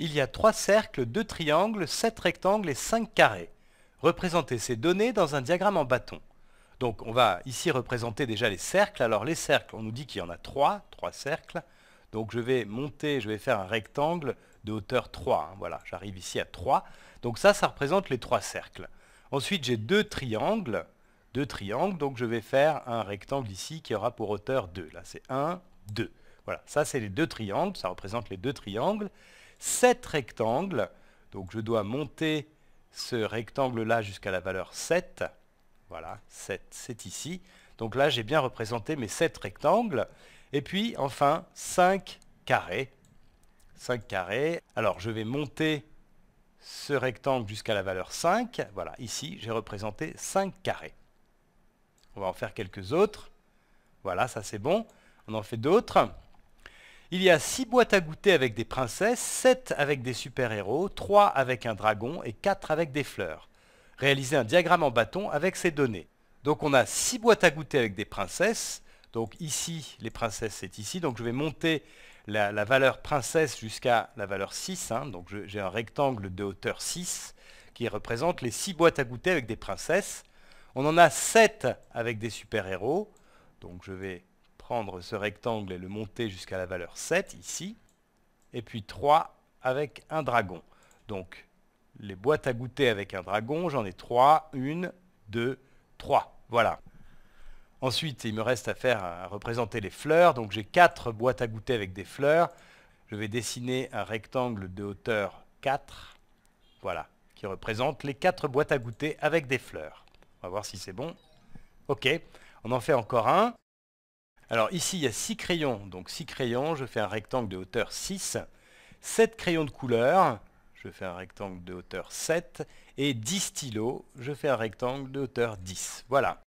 il y a trois cercles, deux triangles, sept rectangles et cinq carrés. Représentez ces données dans un diagramme en bâton. Donc on va ici représenter déjà les cercles. Alors les cercles, on nous dit qu'il y en a trois, trois cercles. Donc je vais monter, je vais faire un rectangle de hauteur 3. Hein. voilà, j'arrive ici à 3. Donc ça, ça représente les trois cercles. Ensuite, j'ai deux triangles. Deux triangles, donc je vais faire un rectangle ici qui aura pour hauteur 2. Là, c'est 1, 2. Voilà, ça c'est les deux triangles, ça représente les deux triangles. 7 rectangles. Donc je dois monter ce rectangle-là jusqu'à la valeur 7. Voilà, 7, c'est ici. Donc là, j'ai bien représenté mes 7 rectangles. Et puis, enfin, 5 carrés. 5 carrés. Alors, je vais monter ce rectangle jusqu'à la valeur 5. Voilà, ici, j'ai représenté 5 carrés. On va en faire quelques autres. Voilà, ça c'est bon. On en fait d'autres. Il y a 6 boîtes à goûter avec des princesses, 7 avec des super-héros, 3 avec un dragon et 4 avec des fleurs. Réalisez un diagramme en bâton avec ces données. Donc on a 6 boîtes à goûter avec des princesses. Donc ici, les princesses, c'est ici. Donc je vais monter la, valeur princesse jusqu'à la valeur 6. Hein. Donc j'ai un rectangle de hauteur 6 qui représente les 6 boîtes à goûter avec des princesses. On en a 7 avec des super-héros. Donc je vais prendre ce rectangle et le monter jusqu'à la valeur 7 ici, et puis 3 avec un dragon. Donc les boîtes à goûter avec un dragon, j'en ai 3, 1, 2, 3. Voilà. Ensuite, il me reste à faire représenter les fleurs. Donc j'ai 4 boîtes à goûter avec des fleurs. Je vais dessiner un rectangle de hauteur 4. Voilà, qui représente les 4 boîtes à goûter avec des fleurs. On va voir si c'est bon. Ok, on en fait encore un. Alors ici, il y a 6 crayons. Donc 6 crayons, je fais un rectangle de hauteur 6. 7 crayons de couleur, je fais un rectangle de hauteur 7. Et 10 stylos, je fais un rectangle de hauteur 10. Voilà.